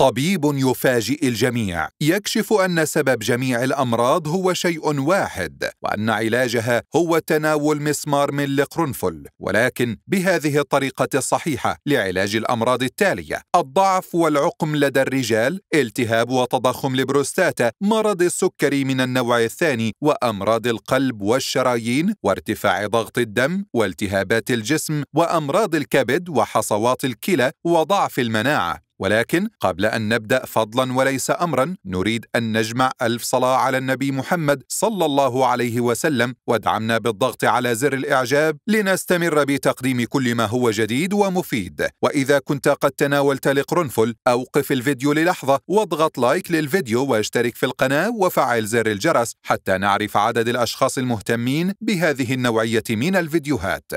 طبيب يفاجئ الجميع يكشف ان سبب جميع الامراض هو شيء واحد وان علاجها هو تناول مسمار من القرنفل ولكن بهذه الطريقه الصحيحه لعلاج الامراض التاليه الضعف والعقم لدى الرجال التهاب وتضخم البروستاتا مرض السكري من النوع الثاني وامراض القلب والشرايين وارتفاع ضغط الدم والتهابات الجسم وامراض الكبد وحصوات الكلى وضعف المناعه ولكن قبل أن نبدأ فضلا وليس أمرا نريد أن نجمع ألف صلاة على النبي محمد صلى الله عليه وسلم وادعمنا بالضغط على زر الإعجاب لنستمر بتقديم كل ما هو جديد ومفيد وإذا كنت قد تناولت القرنفل أوقف الفيديو للحظة واضغط لايك للفيديو واشترك في القناة وفعل زر الجرس حتى نعرف عدد الأشخاص المهتمين بهذه النوعية من الفيديوهات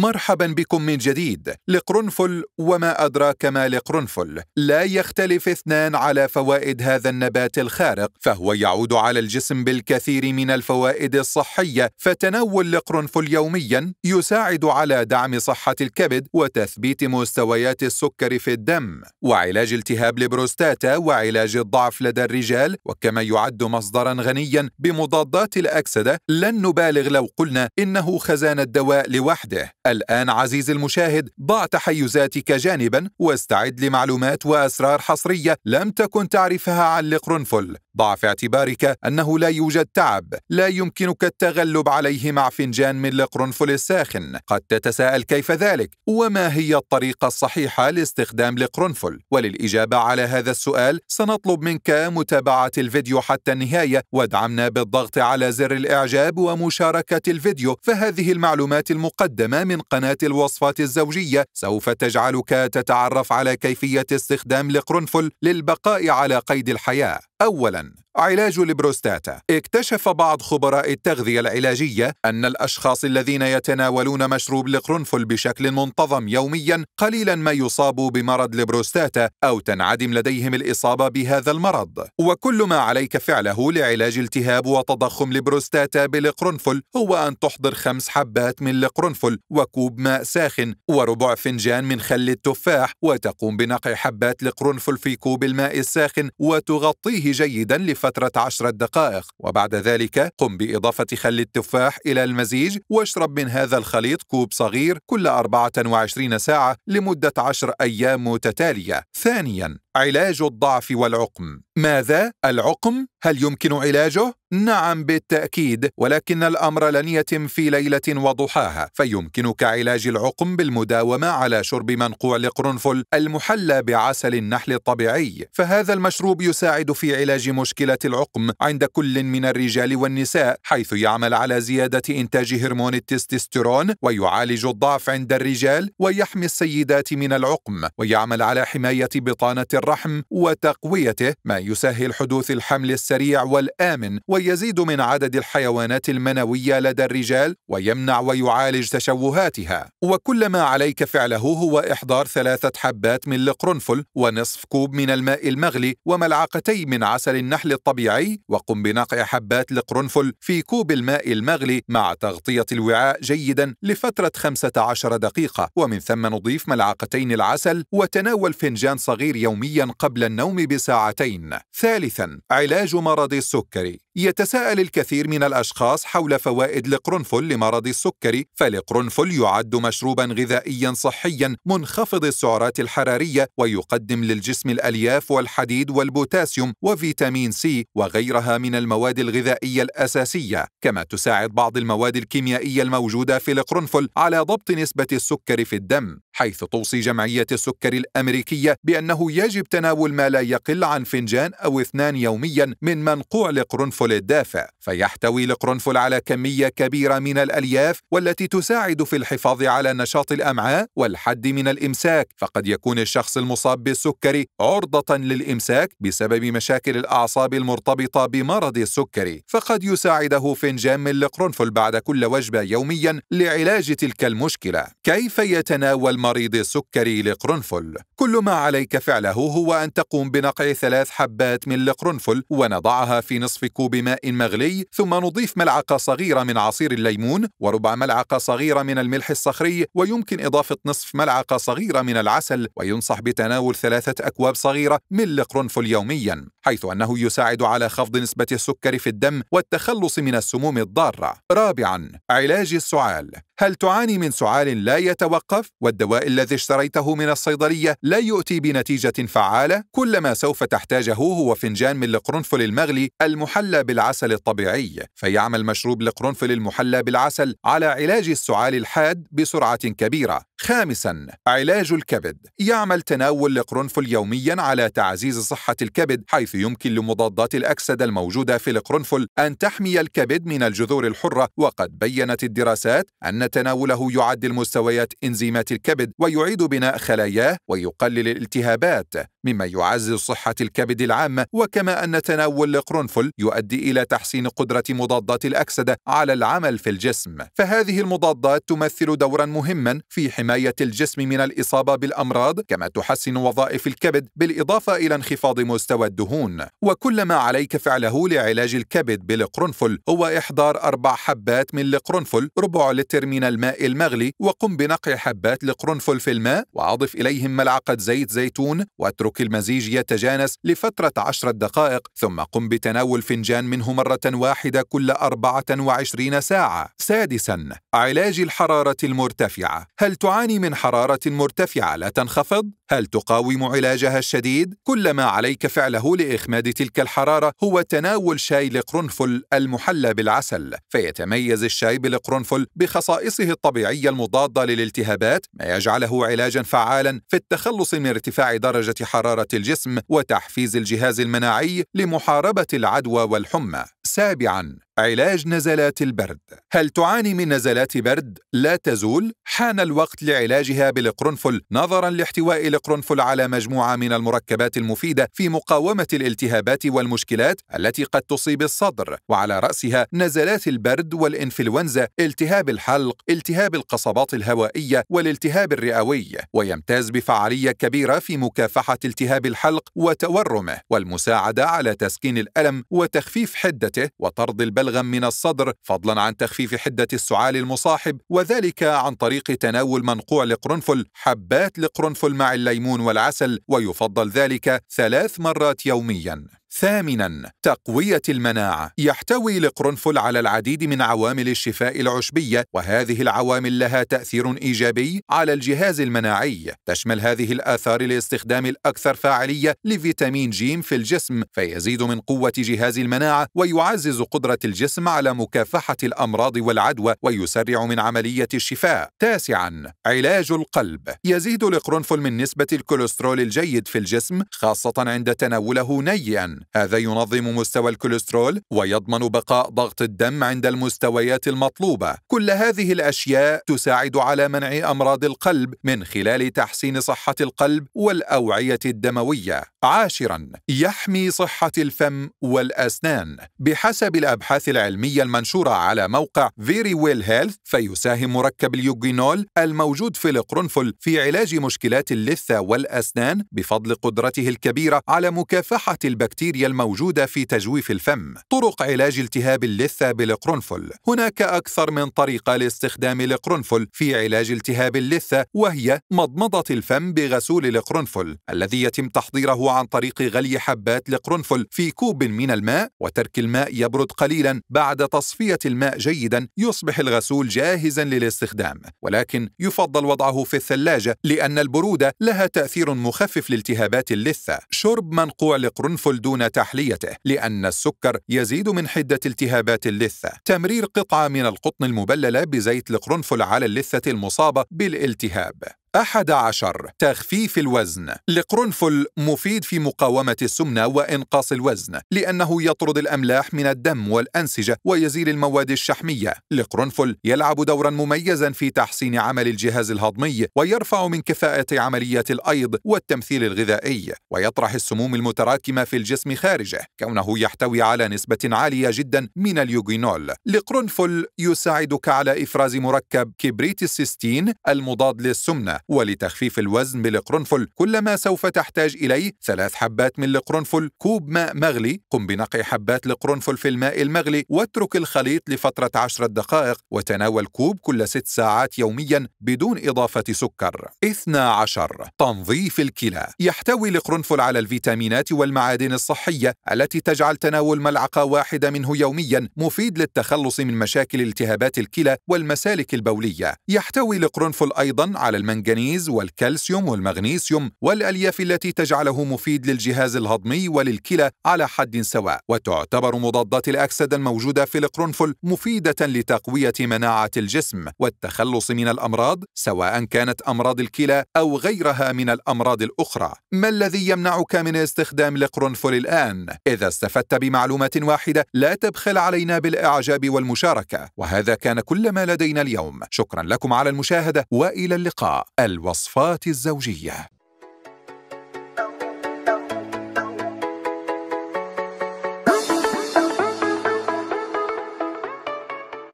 مرحبا بكم من جديد لقرنفل وما أدراك ما لقرنفل لا يختلف اثنان على فوائد هذا النبات الخارق فهو يعود على الجسم بالكثير من الفوائد الصحية فتناول القرنفل يوميا يساعد على دعم صحة الكبد وتثبيت مستويات السكر في الدم وعلاج التهاب البروستاتا وعلاج الضعف لدى الرجال وكما يعد مصدرا غنيا بمضادات الأكسدة لن نبالغ لو قلنا إنه خزان الدواء لوحده الآن عزيزي المشاهد ضع تحيزاتك جانبا واستعد لمعلومات وأسرار حصرية لم تكن تعرفها عن القرنفل ضع في اعتبارك أنه لا يوجد تعب لا يمكنك التغلب عليه مع فنجان من القرنفل الساخن قد تتساءل كيف ذلك وما هي الطريقة الصحيحة لاستخدام القرنفل وللإجابة على هذا السؤال سنطلب منك متابعة الفيديو حتى النهاية وادعمنا بالضغط على زر الإعجاب ومشاركة الفيديو فهذه المعلومات المقدمة من قناة الوصفات الزوجية سوف تجعلك تتعرف على كيفية استخدام القرنفل للبقاء على قيد الحياة أولاً علاج البروستاتا اكتشف بعض خبراء التغذية العلاجية أن الأشخاص الذين يتناولون مشروب القرنفل بشكل منتظم يوميا قليلا ما يصابوا بمرض البروستاتا أو تنعدم لديهم الإصابة بهذا المرض وكل ما عليك فعله لعلاج التهاب وتضخم البروستاتا بالقرنفل هو أن تحضر خمس حبات من القرنفل وكوب ماء ساخن وربع فنجان من خل التفاح وتقوم بنقع حبات القرنفل في كوب الماء الساخن وتغطيه جيدا فترة عشرة دقائق وبعد ذلك قم بإضافة خل التفاح إلى المزيج واشرب من هذا الخليط كوب صغير كل 24 ساعة لمدة 10 أيام متتالية ثانياً علاج الضعف والعقم ماذا العقم هل يمكن علاجه نعم بالتاكيد ولكن الامر لن يتم في ليله وضحاها فيمكنك علاج العقم بالمداومه على شرب منقوع القرنفل المحلى بعسل النحل الطبيعي فهذا المشروب يساعد في علاج مشكله العقم عند كل من الرجال والنساء حيث يعمل على زياده انتاج هرمون التستوستيرون ويعالج الضعف عند الرجال ويحمي السيدات من العقم ويعمل على حمايه بطانه الرحم وتقويته ما يسهل حدوث الحمل السريع والامن ويزيد من عدد الحيوانات المنويه لدى الرجال ويمنع ويعالج تشوهاتها وكل ما عليك فعله هو احضار ثلاثه حبات من القرنفل ونصف كوب من الماء المغلي وملعقتي من عسل النحل الطبيعي وقم بنقع حبات القرنفل في كوب الماء المغلي مع تغطيه الوعاء جيدا لفتره 15 دقيقه ومن ثم نضيف ملعقتين العسل وتناول فنجان صغير يوميا يوميا قبل النوم بساعتين ثالثا علاج مرض السكري يتساءل الكثير من الاشخاص حول فوائد القرنفل لمرض السكري فالقرنفل يعد مشروبا غذائيا صحيا منخفض السعرات الحراريه ويقدم للجسم الالياف والحديد والبوتاسيوم وفيتامين سي وغيرها من المواد الغذائيه الاساسيه كما تساعد بعض المواد الكيميائيه الموجوده في القرنفل على ضبط نسبه السكر في الدم حيث توصي جمعيه السكر الامريكيه بانه يجب يجب تناول ما لا يقل عن فنجان أو اثنان يوميا من منقوع القرنفل الدافئ فيحتوي القرنفل على كمية كبيرة من الألياف والتي تساعد في الحفاظ على نشاط الأمعاء والحد من الإمساك فقد يكون الشخص المصاب بالسكري عرضة للإمساك بسبب مشاكل الأعصاب المرتبطة بمرض السكري فقد يساعده فنجان من القرنفل بعد كل وجبة يوميا لعلاج تلك المشكلة كيف يتناول مريض السكري القرنفل كل ما عليك فعله هو أن تقوم بنقع ثلاث حبات من القرنفل ونضعها في نصف كوب ماء مغلي ثم نضيف ملعقة صغيرة من عصير الليمون وربع ملعقة صغيرة من الملح الصخري ويمكن إضافة نصف ملعقة صغيرة من العسل وينصح بتناول ثلاثة أكواب صغيرة من القرنفل يوميا حيث أنه يساعد على خفض نسبة السكر في الدم والتخلص من السموم الضارة رابعا علاج السعال هل تعاني من سعال لا يتوقف والدواء الذي اشتريته من الصيدليه لا يؤتي بنتيجه فعاله كل ما سوف تحتاجه هو فنجان من القرنفل المغلي المحلى بالعسل الطبيعي فيعمل مشروب القرنفل المحلى بالعسل على علاج السعال الحاد بسرعه كبيره خامسا علاج الكبد يعمل تناول القرنفل يوميا على تعزيز صحه الكبد حيث يمكن لمضادات الاكسده الموجوده في القرنفل ان تحمي الكبد من الجذور الحره وقد بينت الدراسات ان تناوله يعدل مستويات إنزيمات الكبد ويعيد بناء خلاياه ويقلل الالتهابات مما يعزز صحة الكبد العامة وكما أن تناول القرنفل يؤدي إلى تحسين قدرة مضادات الأكسدة على العمل في الجسم فهذه المضادات تمثل دورا مهما في حماية الجسم من الإصابة بالأمراض كما تحسن وظائف الكبد بالإضافة إلى انخفاض مستوى الدهون وكل ما عليك فعله لعلاج الكبد بالقرنفل هو إحضار أربع حبات من القرنفل ربع لتر من من الماء المغلي وقم بنقع حبات القرنفل في الماء وأضف إليهم ملعقة زيت زيتون واترك المزيج يتجانس لفترة عشر دقائق ثم قم بتناول فنجان منه مرة واحدة كل 24 ساعة سادسا علاج الحرارة المرتفعة هل تعاني من حرارة مرتفعة لا تنخفض؟ هل تقاوم علاجها الشديد؟ كل ما عليك فعله لإخماد تلك الحرارة هو تناول شاي القرنفل المحلى بالعسل، فيتميز الشاي بالقرنفل بخصائصه الطبيعية المضادة للالتهابات، ما يجعله علاجا فعالا في التخلص من ارتفاع درجة حرارة الجسم وتحفيز الجهاز المناعي لمحاربة العدوى والحمى. سابعا علاج نزلات البرد هل تعاني من نزلات برد لا تزول؟ حان الوقت لعلاجها بالقرنفل نظرا لاحتواء القرنفل على مجموعة من المركبات المفيدة في مقاومة الالتهابات والمشكلات التي قد تصيب الصدر وعلى رأسها نزلات البرد والإنفلونزا التهاب الحلق التهاب القصبات الهوائية والالتهاب الرئوي ويمتاز بفعالية كبيرة في مكافحة التهاب الحلق وتورمه والمساعدة على تسكين الألم وتخفيف حدته وطرد البلغ بلغم من الصدر فضلا عن تخفيف حدة السعال المصاحب وذلك عن طريق تناول منقوع القرنفل حبات القرنفل مع الليمون والعسل ويفضل ذلك ثلاث مرات يوميا ثامنا تقوية المناعة يحتوي القرنفل على العديد من عوامل الشفاء العشبية وهذه العوامل لها تأثير إيجابي على الجهاز المناعي تشمل هذه الآثار الاستخدام الأكثر فاعلية لفيتامين جيم في الجسم فيزيد من قوة جهاز المناعة ويعزز قدرة الجسم على مكافحة الأمراض والعدوى ويسرع من عملية الشفاء تاسعا علاج القلب يزيد القرنفل من نسبة الكوليسترول الجيد في الجسم خاصة عند تناوله نيئا هذا ينظم مستوى الكوليسترول ويضمن بقاء ضغط الدم عند المستويات المطلوبة كل هذه الأشياء تساعد على منع أمراض القلب من خلال تحسين صحة القلب والأوعية الدموية عاشرا يحمي صحة الفم والأسنان بحسب الأبحاث العلمية المنشورة على موقع فيري ويل هيلث فيساهم مركب اليوجينول الموجود في القرنفل في علاج مشكلات اللثة والأسنان بفضل قدرته الكبيرة على مكافحة البكتيريا الموجودة في تجويف الفم طرق علاج التهاب اللثة بالقرنفل هناك أكثر من طريقة لاستخدام القرنفل في علاج التهاب اللثة وهي مضمضة الفم بغسول القرنفل الذي يتم تحضيره عن طريق غلي حبات القرنفل في كوب من الماء وترك الماء يبرد قليلا بعد تصفية الماء جيدا يصبح الغسول جاهزا للاستخدام ولكن يفضل وضعه في الثلاجة لأن البرودة لها تأثير مخفف لالتهابات اللثة شرب منقوع القرنفل دون تحليته لأن السكر يزيد من حدة التهابات اللثة تمرير قطعة من القطن المبللة بزيت القرنفل على اللثة المصابة بالالتهاب أحد عشر تخفيف الوزن القرنفل مفيد في مقاومة السمنة وإنقاص الوزن لأنه يطرد الأملاح من الدم والأنسجة ويزيل المواد الشحمية القرنفل يلعب دورا مميزا في تحسين عمل الجهاز الهضمي ويرفع من كفاءة عملية الأيض والتمثيل الغذائي ويطرح السموم المتراكمة في الجسم خارجه كونه يحتوي على نسبة عالية جدا من اليوغينول القرنفل يساعدك على إفراز مركب كبريت السيستين المضاد للسمنة ولتخفيف الوزن بالقرنفل كل ما سوف تحتاج إليه ثلاث حبات من القرنفل كوب ماء مغلي قم بنقع حبات القرنفل في الماء المغلي واترك الخليط لفترة عشر دقائق وتناول كوب كل ست ساعات يوميا بدون إضافة سكر 12 تنظيف الكلى يحتوي القرنفل على الفيتامينات والمعادن الصحية التي تجعل تناول ملعقة واحدة منه يوميا مفيد للتخلص من مشاكل التهابات الكلى والمسالك البولية يحتوي القرنفل أيضا على المنجنيز المنغنيز والكالسيوم والمغنيسيوم والألياف التي تجعله مفيد للجهاز الهضمي وللكلى على حد سواء وتعتبر مضادات الأكسدة الموجودة في القرنفل مفيدة لتقوية مناعة الجسم والتخلص من الأمراض سواء كانت أمراض الكلى أو غيرها من الأمراض الأخرى ما الذي يمنعك من استخدام القرنفل الآن؟ إذا استفدت بمعلومة واحدة لا تبخل علينا بالإعجاب والمشاركة وهذا كان كل ما لدينا اليوم شكرا لكم على المشاهدة وإلى اللقاء الوصفات الزوجيه